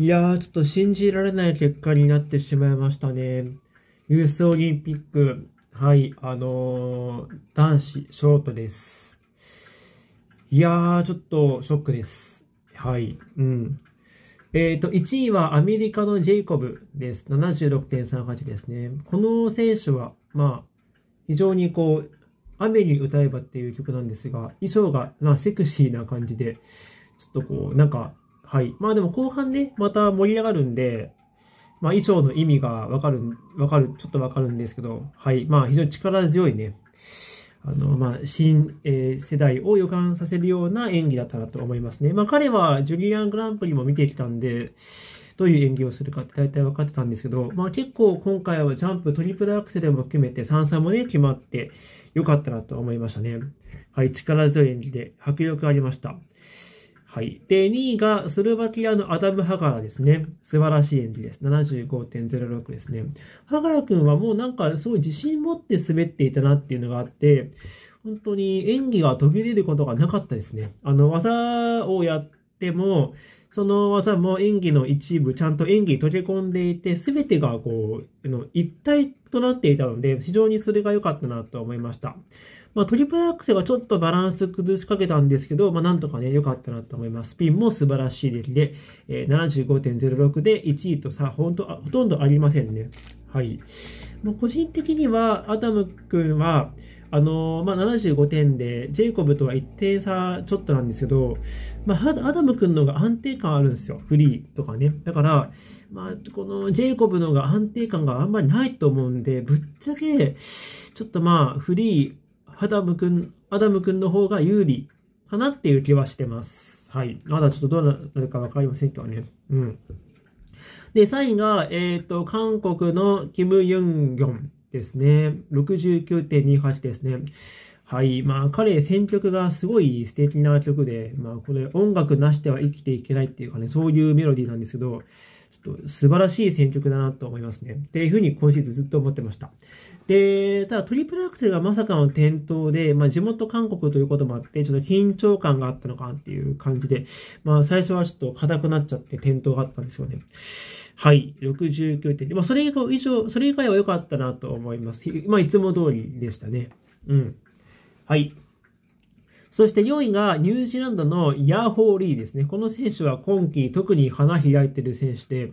いやー、ちょっと信じられない結果になってしまいましたね。ユースオリンピック、はい、あのー、男子ショートです。いやー、ちょっとショックです。はい、うん。えっ、ー、と、1位はアメリカのジェイコブです。76.38ですね。この選手は、まあ、非常にこう、雨に歌えばっていう曲なんですが、衣装が、まあ、セクシーな感じで、ちょっとこう、なんか、はい。まあでも後半ね、また盛り上がるんで、まあ衣装の意味がわかる、わかる、ちょっとわかるんですけど、はい。まあ非常に力強いね、あの、まあ新、えー、世代を予感させるような演技だったなと思いますね。まあ彼はジュリアングランプリも見てきたんで、どういう演技をするかって大体分かってたんですけど、まあ結構今回はジャンプ、トリプルアクセルも含めて3 3もね、決まってよかったなと思いましたね。はい、力強い演技で迫力ありました。はい。で、2位がスルバキアのアダム・ハガラですね。素晴らしい演技です。75.06ですね。ハガラ君はもうなんかすごい自信持って滑っていたなっていうのがあって、本当に演技が途切れることがなかったですね。あの、技をやっても、その技も演技の一部、ちゃんと演技に溶け込んでいて、すべてがこう、の一体となっていたので、非常にそれが良かったなと思いました。まあ、トリプルアクセルちょっとバランス崩しかけたんですけど、まあ、なんとかね、良かったなと思います。スピンも素晴らしい出来で、えー、75.06で1位とさ、ほんと、ほとんどありませんね。はい。まあ、個人的には、アダム君は、あのまあ、75点で、ジェイコブとは1点差ちょっとなんですけど、まあ、アダム君のが安定感あるんですよ。フリーとかね。だから、まあ、このジェイコブのが安定感があんまりないと思うんで、ぶっちゃけ、ちょっとまあ、フリー、アダム君、アダム君の方が有利かなっていう気はしてます。はい。まだちょっとどうなるかわかりませんけどね。うん。で、3位が、えっ、ー、と、韓国のキム・ユンギョン。ですね。69.28ですね。はい。まあ、彼、選曲がすごい素敵な曲で、まあ、これ、音楽なしでは生きていけないっていうかね、そういうメロディーなんですけど、と素晴らしい選曲だなと思いますね。っていうふうに今シーズンずっと思ってました。で、ただトリプルアクセルがまさかの転倒で、まあ地元韓国ということもあって、ちょっと緊張感があったのかなっていう感じで、まあ最初はちょっと硬くなっちゃって転倒があったんですよね。はい、69点。まあそれ以上、それ以外は良かったなと思います。まあいつも通りでしたね。うん。はい。そして4位がニュージーランドのヤーホーリーですね。この選手は今季特に花開いてる選手で、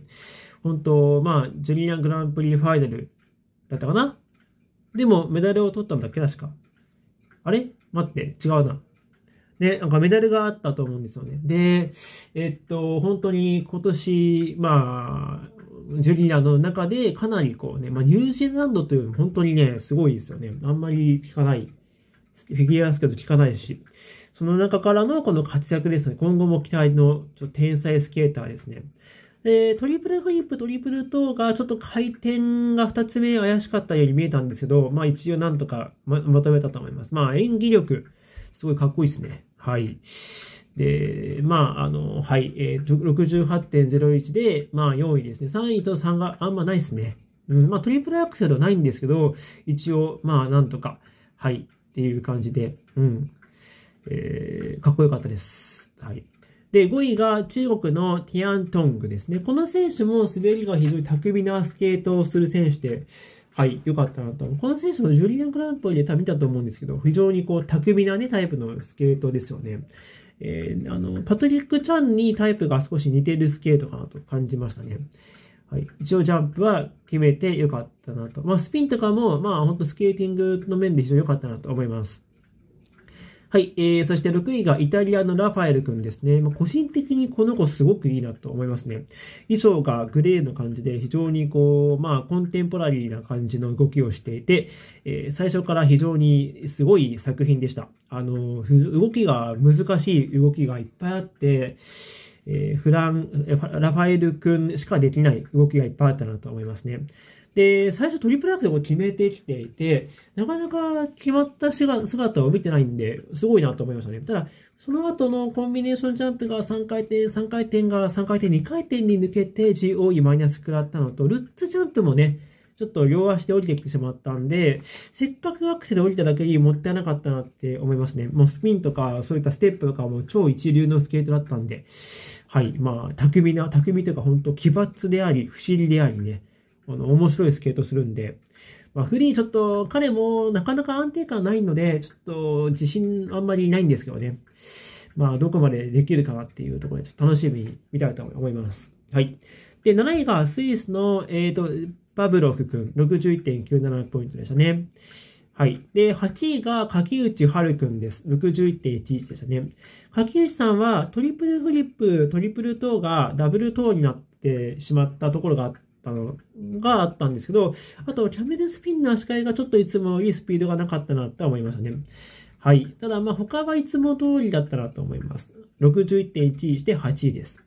本当、まあ、ジュリアグランプリファイナルだったかなでもメダルを取ったんだっけ確か。あれ待って、違うな。で、なんかメダルがあったと思うんですよね。で、えっと、本当に今年、まあ、ジュリアの中でかなりこうね、まあ、ニュージーランドというのも本当にね、すごいですよね。あんまり聞かないフィギュアスケート聞かないし、その中からのこの活躍ですね。今後も期待のちょ天才スケーターですね。で、トリプルフリップ、トリプルトーがちょっと回転が二つ目怪しかったように見えたんですけど、まあ一応なんとかままとめたと思います。まあ演技力、すごいかっこいいですね。はい。で、まあ、あの、はい、えー、68.01で、まあ4位ですね。3位と3があんまないですね。うん、まあトリプルアクセルはないんですけど、一応、まあなんとか、はい、っていう感じで、うん。えー、かっこよかったです。はい。で、5位が中国のティアントングですね。この選手も滑りが非常に巧みなスケートをする選手で、はい、良かったなと。この選手もジュリアン・グランプリで見たと思うんですけど、非常にこう、巧みなね、タイプのスケートですよね。えー、あの、パトリック・チャンにタイプが少し似てるスケートかなと感じましたね。はい、一応ジャンプは決めてよかったなと。まあ、スピンとかも、まあ、ほんとスケーティングの面で非常に良かったなと思います。はい、えー、そして6位がイタリアのラファエル君ですね。まあ、個人的にこの子すごくいいなと思いますね。衣装がグレーの感じで非常にこう、まあ、コンテンポラリーな感じの動きをしていて、えー、最初から非常にすごい作品でした。あの、動きが難しい動きがいっぱいあって、えー、フラン、ラファエル君しかできない動きがいっぱいあったなと思いますね。で、最初トリプルアクセルを決めてきていて、なかなか決まった姿を見てないんで、すごいなと思いましたね。ただ、その後のコンビネーションジャンプが3回転、3回転が3回転、2回転に抜けて GOE マイナス食らったのと、ルッツジャンプもね、ちょっと両足で降りてきてしまったんで、せっかくアクセル降りただけにもったいなかったなって思いますね。もうスピンとか、そういったステップとかも超一流のスケートだったんで、はい、まあ、巧みな、巧みというか本当奇抜であり、不思議でありね、あの、面白いスケートするんで、まあ、フリーちょっと彼もなかなか安定感ないので、ちょっと自信あんまりないんですけどね。まあ、どこまでできるかなっていうところで、ちょっと楽しみに見たいと思います。はい。で、7位がスイスの、えっ、ー、と、パブロフ君、61.97ポイントでしたね。はい。で、8位が柿内春くんです。61.11でしたね。柿内さんはトリプルフリップ、トリプル等がダブル等になってしまったところがあったのがあったんですけど、あとキャメルスピンの足換えがちょっといつもいいスピードがなかったなって思いましたね。はい。ただ、まあ他はいつも通りだったなと思います。61.11で8位です。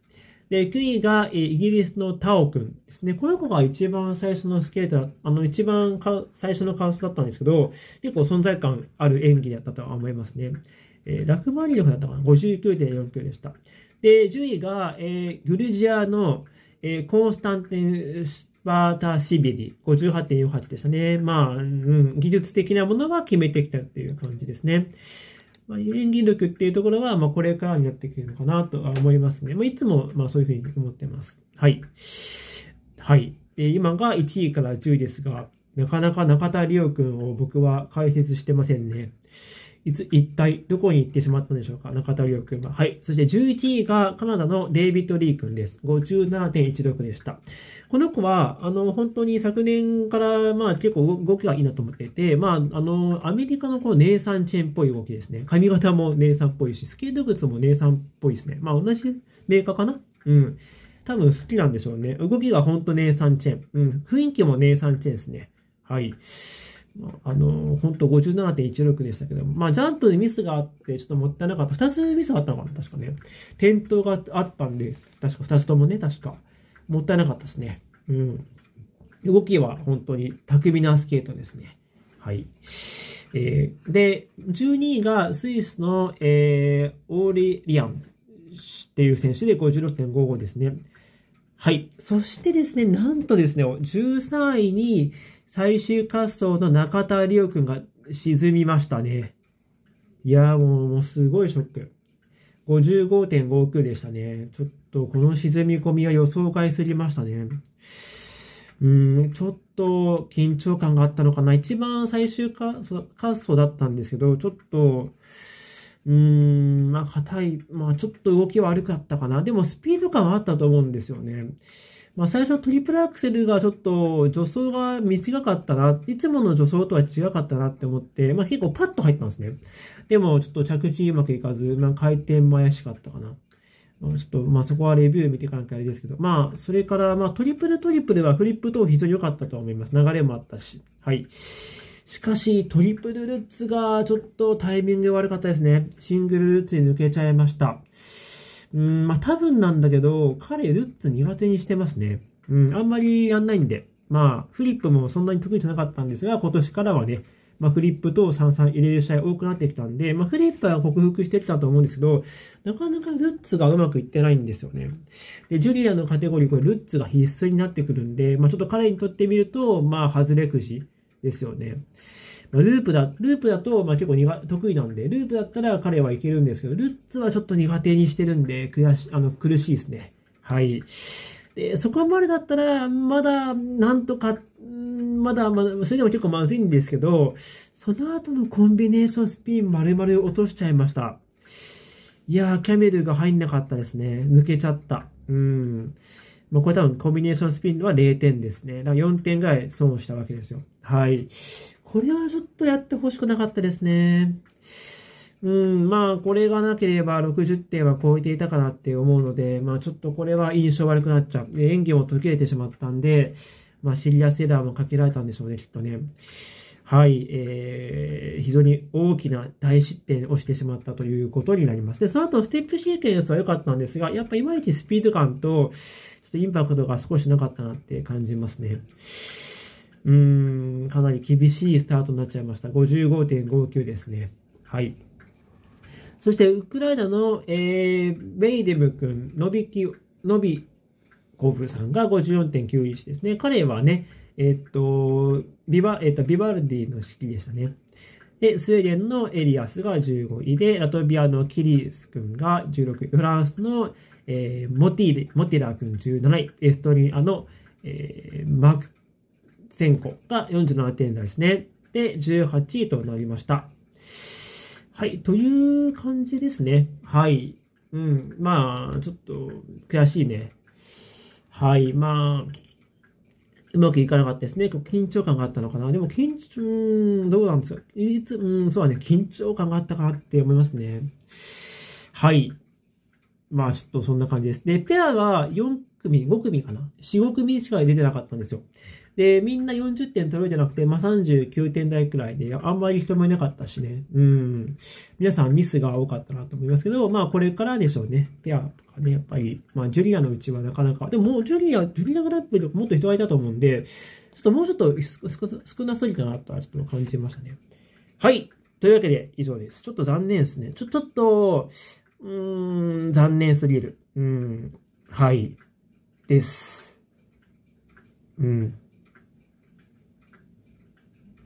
で、9位がイギリスのタオ君ですね。この子が一番最初のスケーター、あの一番最初のカウスだったんですけど、結構存在感ある演技だったとは思いますね。えー、ラフマリフだったかな ?59.49 でした。で、10位が、えー、グルジアの、えー、コンスタンテン・スバータシビリ、58.48でしたね。まあ、うん、技術的なものは決めてきたっていう感じですね。まあ、演技力っていうところは、まあ、これからになってくるのかなとは思いますね。まあ、いつも、まあ、そういうふうに思ってます。はい。はい。で、今が1位から10位ですが、なかなか中田おく君を僕は解説してませんね。いつ、一体、どこに行ってしまったんでしょうか中田亮君は。はい。そして11位がカナダのデイビッド・リー君です。57.16でした。この子は、あの、本当に昨年から、まあ結構動きがいいなと思っていて、まあ、あの、アメリカのこうネイサンチェンっぽい動きですね。髪型もネイサンっぽいし、スケート靴もネイサンっぽいですね。まあ同じメーカーかなうん。多分好きなんでしょうね。動きが本当ネイサンチェン。うん。雰囲気もネイサンチェンですね。はい。あの、本当57.16でしたけども、まあ、ジャンプにミスがあって、ちょっともったいなかった。2つミスがあったのかな、確かね。転倒があったんで、確か2つともね、確か。もったいなかったですね。うん。動きは本当に巧みなスケートですね。はい。えー、で、12位がスイスの、えー、オーリリアンっていう選手で56.55ですね。はい。そしてですね、なんとですね、13位に最終滑走の中田理央くんが沈みましたね。いやもう、もうすごいショック。55.59でしたね。ちょっとこの沈み込みは予想外すぎましたね。うん、ちょっと緊張感があったのかな。一番最終滑走だったんですけど、ちょっと、うーん、まあ、硬い、まあ、ちょっと動き悪かったかな。でも、スピード感はあったと思うんですよね。まあ、最初トリプルアクセルがちょっと助走が短かったな、いつもの助走とは違かったなって思って、まあ、結構パッと入ったんですね。でも、ちょっと着地うまくいかず、まあ、回転も怪しかったかな。まちょっと、まあ、そこはレビュー見ていかなきゃあれですけど、まあ、それから、まあ、トリプルトリプルはフリップ等非常に良かったと思います。流れもあったし。はい。しかし、トリプルルッツがちょっとタイミング悪かったですね。シングルルッツに抜けちゃいました。うん、まあ多分なんだけど、彼ルッツ苦手にしてますね。うん、あんまりやんないんで。まあ、フリップもそんなに得意じゃなかったんですが、今年からはね、まあ、フリップと三々入れる試合多くなってきたんで、まあ、フリップは克服してきたと思うんですけど、なかなかルッツがうまくいってないんですよね。で、ジュリアのカテゴリー、これルッツが必須になってくるんで、まあ、ちょっと彼にとってみると、まあ、外れくじ。ですよね。まあ、ループだ、ループだと、まあ結構苦得意なんで、ループだったら彼はいけるんですけど、ルッツはちょっと苦手にしてるんで、悔し、あの、苦しいですね。はい。で、そこまでだったら、まだ、なんとか、まだ、まだ、それでも結構まずいんですけど、その後のコンビネーションスピン丸々落としちゃいました。いやー、キャメルが入んなかったですね。抜けちゃった。うん。まあ、これ多分コンビネーションスピンは0点ですね。だから4点ぐらい損したわけですよ。はい。これはちょっとやってほしくなかったですね。うん、まあ、これがなければ60点は超えていたかなって思うので、まあ、ちょっとこれは印象悪くなっちゃう。演技も途切れてしまったんで、まあ、シリアスエラーもかけられたんでしょうね、きっとね。はい、えー、非常に大きな大失点をしてしまったということになります。で、その後、ステップシーケンスは良かったんですが、やっぱいまいちスピード感と、ちょっとインパクトが少しなかったなって感じますね。うん、かなり厳しいスタートになっちゃいました。55.59ですね。はい。そして、ウクライナの、えー、ベイデム君、ノビキ、ノビコフさんが54.91ですね。彼はね、えー、っと、ビバ、えー、っと、ビバルディの式でしたね。で、スウェーデンのエリアスが15位で、ラトビアのキリス君が16位、フランスの、えー、モティモティラ君17位、エストニアの、えー、マク1000個が47点台ですね。で、18位となりました。はい、という感じですね。はい。うん、まあ、ちょっと悔しいね。はい、まあ、うまくいかなかったですね。緊張感があったのかな。でも、緊張、うん、どうなんですか。いつ、うん、そうはね、緊張感があったかなって思いますね。はい。まあ、ちょっとそんな感じです。で、ペアは4組、5組かな ?4、5組しか出てなかったんですよ。で、みんな40点取じてなくて、まあ、39点台くらいで、あんまり人もいなかったしね。うん。皆さんミスが多かったなと思いますけど、まあ、これからでしょうね。ペアとかね、やっぱり、まあ、ジュリアのうちはなかなか。でも、もジュリア、ジュリアグランプリもっと人がいたと思うんで、ちょっともうちょっと少なすぎたなとはちょっと感じましたね。はい。というわけで、以上です。ちょっと残念ですね。ちょ、ちょっと、うーん、残念すぎる。うん。はい。です。うん。